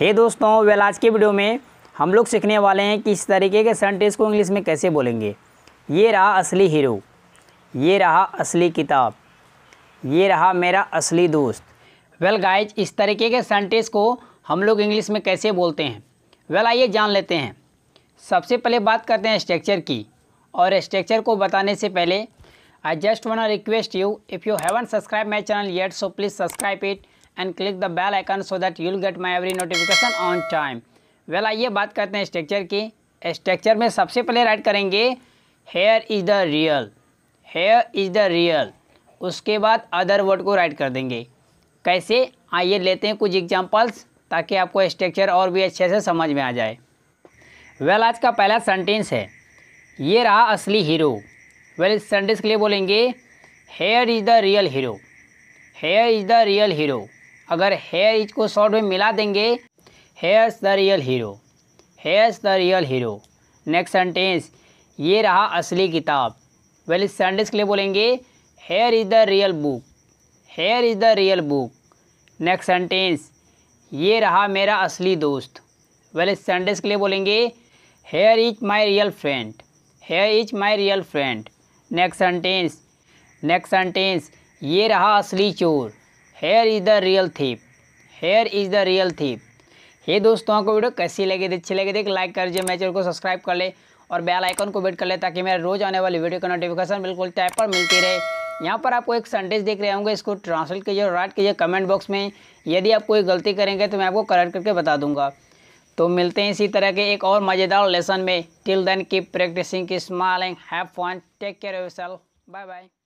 हे दोस्तों वेल आज के वीडियो में हम लोग सीखने वाले हैं कि इस तरीके के सेंटेंस को इंग्लिश में कैसे बोलेंगे ये रहा असली हीरो ये रहा असली किताब ये रहा मेरा असली दोस्त वेल well गाइज इस तरीके के सेंटेंस को हम लोग इंग्लिश में कैसे बोलते हैं वेल well, आइए जान लेते हैं सबसे पहले बात करते हैं स्ट्रक्चर की और स्ट्रक्चर को बताने से पहले I just wanna request you if you haven't subscribe my channel yet so please subscribe it and click the bell icon so that you'll get my every notification on time well आइए बात करते हैं structure की structure में सबसे पहले write करेंगे here is the real here is the real उसके बाद अदर वर्ड को राइट कर देंगे कैसे आइए लेते हैं कुछ एग्जाम्पल्स ताकि आपको स्ट्रक्चर और भी अच्छे से समझ में आ जाए वेल well, आज का पहला सेंटेंस है ये रहा असली हीरो वेल इस सेंटेंस के लिए बोलेंगे here is the real hero here is the real hero अगर हेयर इसको शॉर्ट में मिला देंगे here's the real hero here's the real hero next sentence ये रहा असली किताब वेल इस सेंटेंस के लिए बोलेंगे here is the real book here is the real book next sentence ये रहा मेरा असली दोस्त वेल इस सेंटेंस के लिए बोलेंगे here is my real friend here is my real friend next sentence next sentence ये रहा असली चोर here is the real thief here is the real thief hey दोस्तों आपको वीडियो कैसी लगी थी अच्छी लगी थी लाइक कर दीजिए मेरे चैनल को सब्सक्राइब कर ले और बेल आइकन को बेट कर ले ताकि मेरे रोज़ आने वाली वीडियो का नोटिफिकेशन बिल्कुल टाइप पर मिलती रहे यहाँ पर आपको एक सेंटेंस देख रहे होंगे इसको ट्रांसलेट कीजिए और राइट कीजिए कमेंट बॉक्स में यदि आप कोई गलती करेंगे तो मैं आपको करेक्ट करके बता दूंगा तो मिलते हैं इसी तरह के एक और मज़ेदार लेसन में till then keep practicing keep smiling have fun take care yourself bye bye